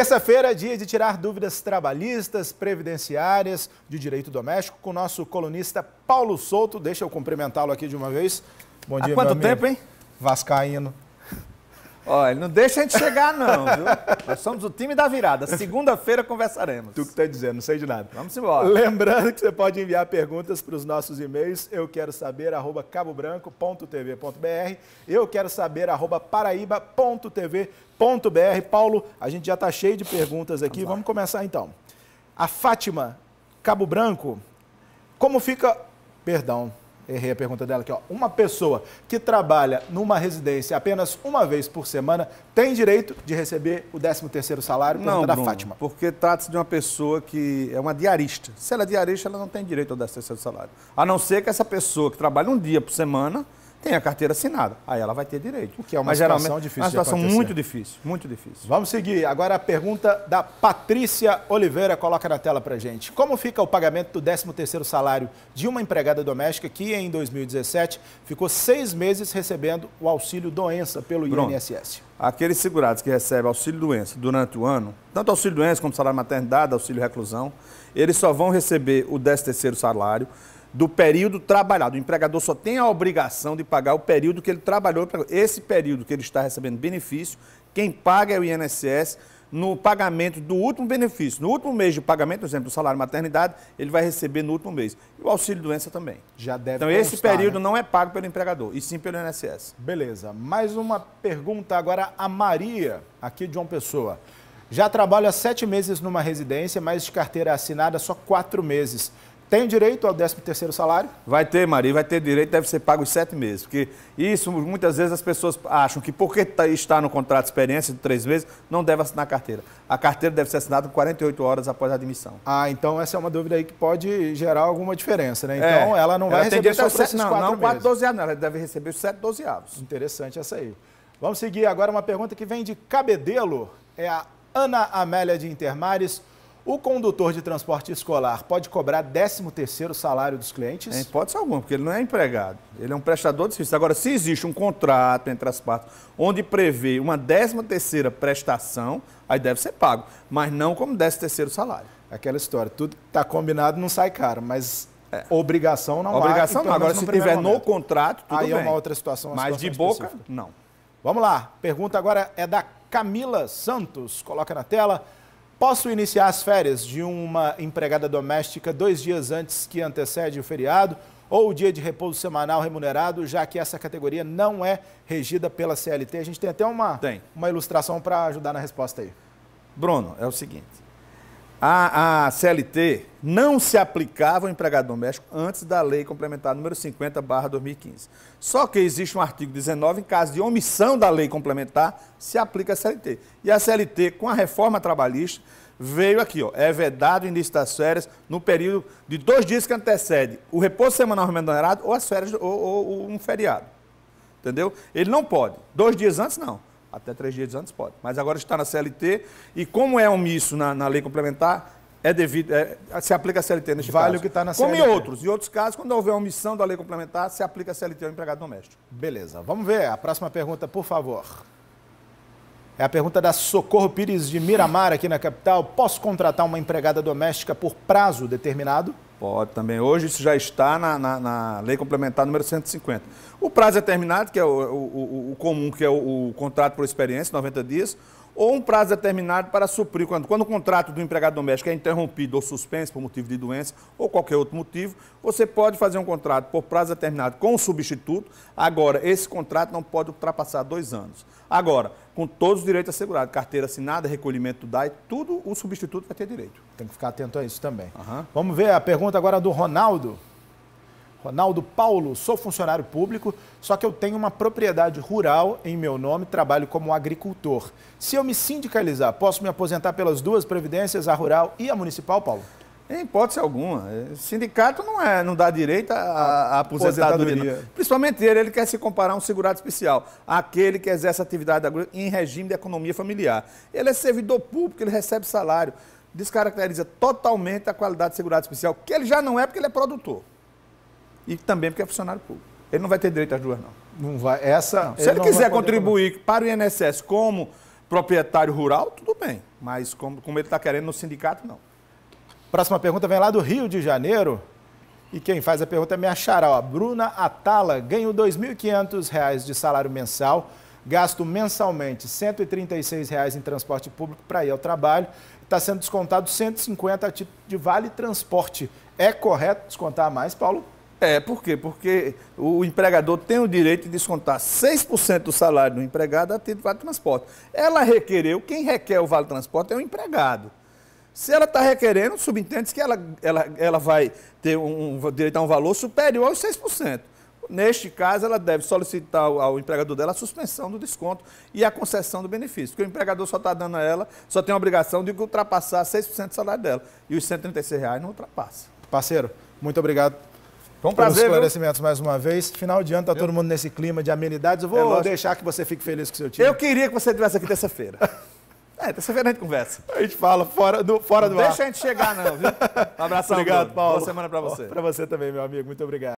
Terça-feira é dia de tirar dúvidas trabalhistas, previdenciárias, de direito doméstico, com o nosso colunista Paulo Souto. Deixa eu cumprimentá-lo aqui de uma vez. Bom dia, Há quanto tempo, hein? Vascaíno. Olha, não deixa a gente chegar, não, viu? Nós somos o time da virada. Segunda-feira conversaremos. Tu que tá dizendo, não sei de nada. Vamos embora. Lembrando que você pode enviar perguntas para os nossos e-mails. Eu quero saber, arroba cabobranco.tv.br. Eu quero saber, arroba paraíba.tv.br. Paulo, a gente já tá cheio de perguntas aqui. Vamos, Vamos começar então. A Fátima Cabo Branco, como fica. Perdão, errei a pergunta dela aqui, ó. Uma pessoa que trabalha numa residência apenas uma vez por semana tem direito de receber o 13º salário? Não, da Bruno, Fátima. porque trata-se de uma pessoa que é uma diarista. Se ela é diarista, ela não tem direito ao 13º salário. A não ser que essa pessoa que trabalha um dia por semana tem a carteira assinada. Aí ela vai ter direito. O que é uma Mas, situação é difícil. Uma situação muito difícil, muito difícil. Vamos seguir. Agora a pergunta da Patrícia Oliveira, coloca na tela para gente. Como fica o pagamento do 13º salário de uma empregada doméstica que em 2017 ficou seis meses recebendo o auxílio doença pelo Pronto. INSS? Aqueles segurados que recebem auxílio doença durante o ano, tanto auxílio doença como salário maternidade, auxílio reclusão, eles só vão receber o 13º salário do período trabalhado. O empregador só tem a obrigação de pagar o período que ele trabalhou. Esse período que ele está recebendo benefício, quem paga é o INSS no pagamento do último benefício. No último mês de pagamento, por exemplo, do salário maternidade, ele vai receber no último mês. E o auxílio doença também. Já deve Então, constar, esse período né? não é pago pelo empregador, e sim pelo INSS. Beleza. Mais uma pergunta agora a Maria, aqui de João Pessoa. Já trabalha sete meses numa residência, mas de carteira assinada só quatro meses. Tem direito ao 13º salário? Vai ter, Maria, vai ter direito, deve ser pago os sete meses. Porque isso, muitas vezes, as pessoas acham que porque tá, está no contrato de experiência de três meses, não deve assinar a carteira. A carteira deve ser assinada 48 horas após a admissão. Ah, então essa é uma dúvida aí que pode gerar alguma diferença, né? É, então é, ela não vai ela receber só sete, não, quatro não, meses. 4 12 anos, ela deve receber os sete 12 avos. Interessante essa aí. Vamos seguir agora uma pergunta que vem de Cabedelo. É a Ana Amélia de Intermares. O condutor de transporte escolar pode cobrar 13º salário dos clientes? Pode, ser algum, porque ele não é empregado. Ele é um prestador de serviço. Agora, se existe um contrato entre as partes onde prevê uma 13ª prestação, aí deve ser pago, mas não como 13º salário. Aquela história, tudo que está combinado não sai caro, mas é. Obrigação não Obrigação há. Então não. Agora, se tiver momento. no contrato, tudo Aí bem. é uma outra situação. Mas situação de boca, específica. não. Vamos lá. Pergunta agora é da Camila Santos. Coloca na tela. Posso iniciar as férias de uma empregada doméstica dois dias antes que antecede o feriado ou o dia de repouso semanal remunerado, já que essa categoria não é regida pela CLT? A gente tem até uma, tem. uma ilustração para ajudar na resposta aí. Bruno, é o seguinte: a, a CLT não se aplicava ao empregado doméstico antes da lei complementar número 50, barra 2015. Só que existe um artigo 19, em caso de omissão da lei complementar, se aplica a CLT. E a CLT, com a reforma trabalhista, veio aqui, ó, é vedado o início das férias no período de dois dias que antecede o repouso semanal remunerado ou as férias ou, ou, ou um feriado. Entendeu? Ele não pode. Dois dias antes, não. Até três dias antes pode. Mas agora está na CLT e como é omisso na, na lei complementar, é devido, é, se aplica a CLT neste vale caso. o que está na CLT. Como em outros. Em outros casos, quando houver omissão da lei complementar, se aplica a CLT ao empregado doméstico. Beleza. Vamos ver a próxima pergunta, por favor. É a pergunta da Socorro Pires de Miramar, aqui na capital. Posso contratar uma empregada doméstica por prazo determinado? Pode também. Hoje isso já está na, na, na Lei Complementar número 150. O prazo é terminado, que é o, o, o comum, que é o, o contrato por experiência, 90 dias ou um prazo determinado para suprir. Quando, quando o contrato do empregado doméstico é interrompido ou suspenso por motivo de doença ou qualquer outro motivo, você pode fazer um contrato por prazo determinado com o substituto. Agora, esse contrato não pode ultrapassar dois anos. Agora, com todos os direitos assegurados, carteira assinada, recolhimento do DAI, tudo o substituto vai ter direito. Tem que ficar atento a isso também. Uhum. Vamos ver a pergunta agora do Ronaldo. Ronaldo Paulo, sou funcionário público, só que eu tenho uma propriedade rural em meu nome, trabalho como agricultor. Se eu me sindicalizar, posso me aposentar pelas duas previdências, a rural e a municipal, Paulo? Em hipótese alguma. Sindicato não, é, não dá direito à aposentadoria. Principalmente ele, ele quer se comparar a um segurado especial, aquele que exerce atividade em regime de economia familiar. Ele é servidor público, ele recebe salário. Descaracteriza totalmente a qualidade de segurado especial, que ele já não é porque ele é produtor e também porque é funcionário público. Ele não vai ter direito às duas, não. Não vai. Essa. Não. Se ele, ele quiser contribuir comer. para o INSS como proprietário rural, tudo bem. Mas como, como ele está querendo no sindicato, não. Próxima pergunta vem lá do Rio de Janeiro. E quem faz a pergunta é minha xará, Bruna Atala. Ganho R$ 2.500 de salário mensal, gasto mensalmente R$ 136,00 em transporte público para ir ao trabalho. Está sendo descontado R$ 150,00 a tipo de vale transporte. É correto descontar mais, Paulo? É, por quê? Porque o empregador tem o direito de descontar 6% do salário do empregado a título de vale transporte. Ela requereu, quem requer o vale transporte é o empregado. Se ela está requerendo, subentende-se que ela, ela, ela vai ter um, direito a um valor superior aos 6%. Neste caso, ela deve solicitar ao, empregador dela a suspensão do desconto e a concessão do benefício, porque o empregador só está dando a ela, só tem a obrigação de ultrapassar 6% do salário dela. E os R$ 136 reais não ultrapassa. Parceiro, muito obrigado Vamos um prazer. Pelos esclarecimentos mais uma vez. Final de ano, tá eu... todo mundo nesse clima de amenidades. Eu vou é deixar que você fique feliz com seu time. Eu queria que você estivesse aqui terça-feira. é, terça-feira a gente conversa. A gente fala fora do, fora não do deixa ar. Deixa a gente chegar, não, viu? Um abraço, Obrigado, Paulo. Boa semana para você. Para você também, meu amigo. Muito obrigado.